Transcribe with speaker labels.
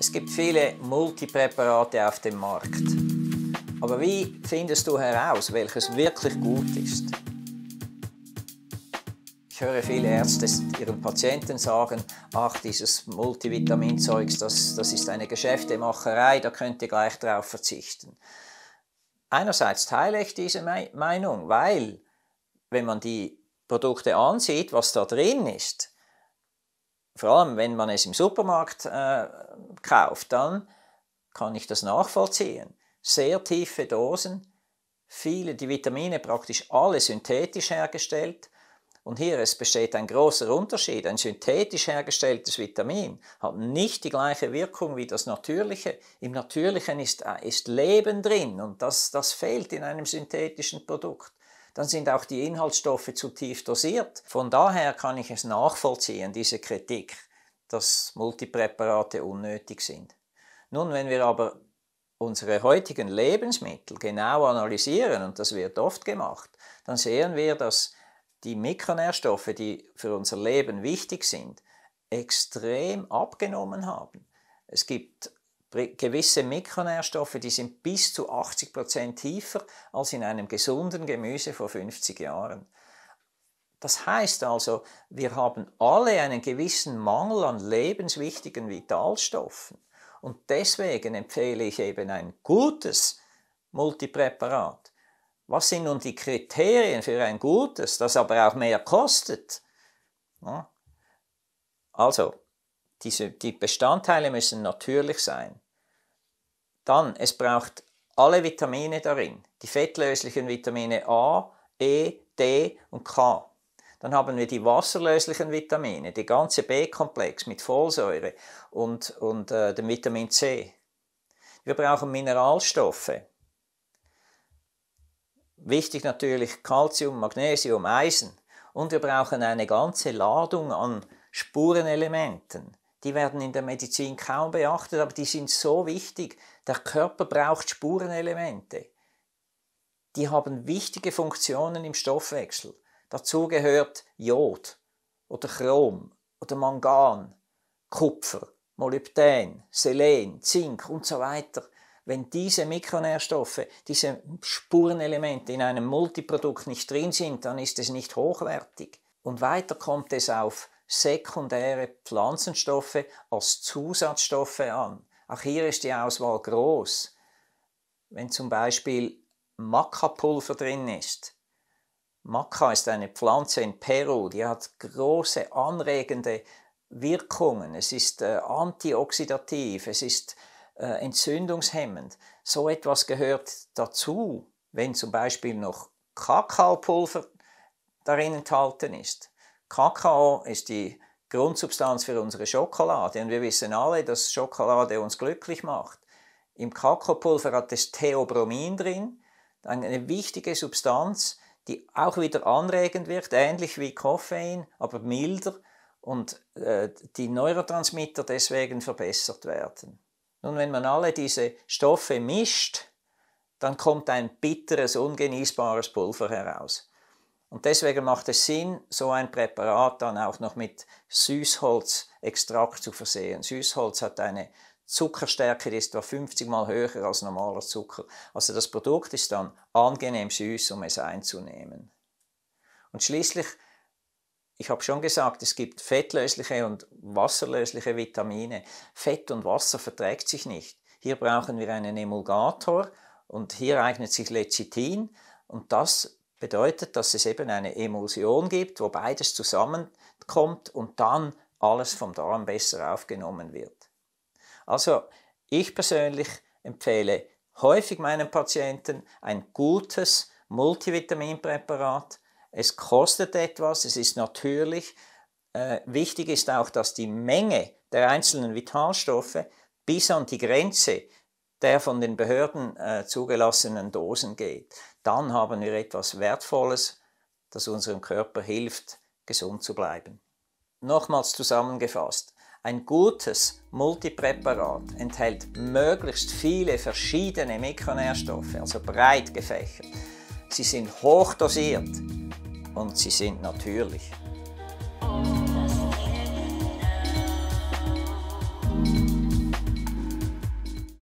Speaker 1: Es gibt viele Multipräparate auf dem Markt. Aber wie findest du heraus, welches wirklich gut ist? Ich höre viele Ärzte ihren Patienten sagen, ach, dieses Multivitaminzeugs, das, das ist eine Geschäftemacherei, da könnt ihr gleich darauf verzichten. Einerseits teile ich diese Meinung, weil wenn man die Produkte ansieht, was da drin ist, vor allem wenn man es im Supermarkt äh, kauft, dann kann ich das nachvollziehen. Sehr tiefe Dosen, viele, die Vitamine praktisch alle synthetisch hergestellt. Und hier es besteht ein großer Unterschied. Ein synthetisch hergestelltes Vitamin hat nicht die gleiche Wirkung wie das natürliche. Im natürlichen ist, äh, ist Leben drin und das, das fehlt in einem synthetischen Produkt dann sind auch die Inhaltsstoffe zu tief dosiert. Von daher kann ich es nachvollziehen, diese Kritik dass Multipräparate unnötig sind. Nun, wenn wir aber unsere heutigen Lebensmittel genau analysieren, und das wird oft gemacht, dann sehen wir, dass die Mikronährstoffe, die für unser Leben wichtig sind, extrem abgenommen haben. Es gibt gewisse Mikronährstoffe, die sind bis zu 80 Prozent tiefer als in einem gesunden Gemüse vor 50 Jahren. Das heißt also, wir haben alle einen gewissen Mangel an lebenswichtigen Vitalstoffen. Und deswegen empfehle ich eben ein gutes Multipräparat. Was sind nun die Kriterien für ein gutes, das aber auch mehr kostet? Ja. Also, diese, die Bestandteile müssen natürlich sein. Dann, es braucht alle Vitamine darin, die fettlöslichen Vitamine A, E, D und K. Dann haben wir die wasserlöslichen Vitamine, die ganze B-Komplex mit Folsäure und, und äh, dem Vitamin C. Wir brauchen Mineralstoffe. Wichtig natürlich Kalzium, Magnesium, Eisen. Und wir brauchen eine ganze Ladung an Spurenelementen. Die werden in der Medizin kaum beachtet, aber die sind so wichtig. Der Körper braucht Spurenelemente. Die haben wichtige Funktionen im Stoffwechsel. Dazu gehört Jod oder Chrom oder Mangan, Kupfer, Molybdän, Selen, Zink und so weiter. Wenn diese Mikronährstoffe, diese Spurenelemente in einem Multiprodukt nicht drin sind, dann ist es nicht hochwertig. Und weiter kommt es auf sekundäre Pflanzenstoffe als Zusatzstoffe an. Auch hier ist die Auswahl groß. Wenn zum Beispiel Maca-Pulver drin ist, Maca ist eine Pflanze in Peru, die hat große anregende Wirkungen. Es ist äh, antioxidativ, es ist äh, entzündungshemmend. So etwas gehört dazu, wenn zum Beispiel noch Kakaopulver darin enthalten ist. Kakao ist die Grundsubstanz für unsere Schokolade und wir wissen alle, dass Schokolade uns glücklich macht. Im Kakaopulver hat es Theobromin drin, eine wichtige Substanz, die auch wieder anregend wirkt, ähnlich wie Koffein, aber milder und äh, die Neurotransmitter deswegen verbessert werden. Nun, wenn man alle diese Stoffe mischt, dann kommt ein bitteres, ungenießbares Pulver heraus. Und deswegen macht es Sinn, so ein Präparat dann auch noch mit Süßholzextrakt zu versehen. Süßholz hat eine Zuckerstärke ist etwa 50 mal höher als normaler Zucker. Also das Produkt ist dann angenehm süß, um es einzunehmen. Und schließlich, ich habe schon gesagt, es gibt fettlösliche und wasserlösliche Vitamine. Fett und Wasser verträgt sich nicht. Hier brauchen wir einen Emulgator und hier eignet sich Lecithin und das bedeutet, dass es eben eine Emulsion gibt, wo beides zusammenkommt und dann alles vom Darm besser aufgenommen wird. Also ich persönlich empfehle häufig meinen Patienten ein gutes Multivitaminpräparat. Es kostet etwas, es ist natürlich. Äh, wichtig ist auch, dass die Menge der einzelnen Vitalstoffe bis an die Grenze der von den Behörden äh, zugelassenen Dosen geht. Dann haben wir etwas Wertvolles, das unserem Körper hilft, gesund zu bleiben. Nochmals zusammengefasst, ein gutes Multipräparat enthält möglichst viele verschiedene Mikronährstoffe, also breit gefächert. Sie sind hochdosiert und sie sind natürlich.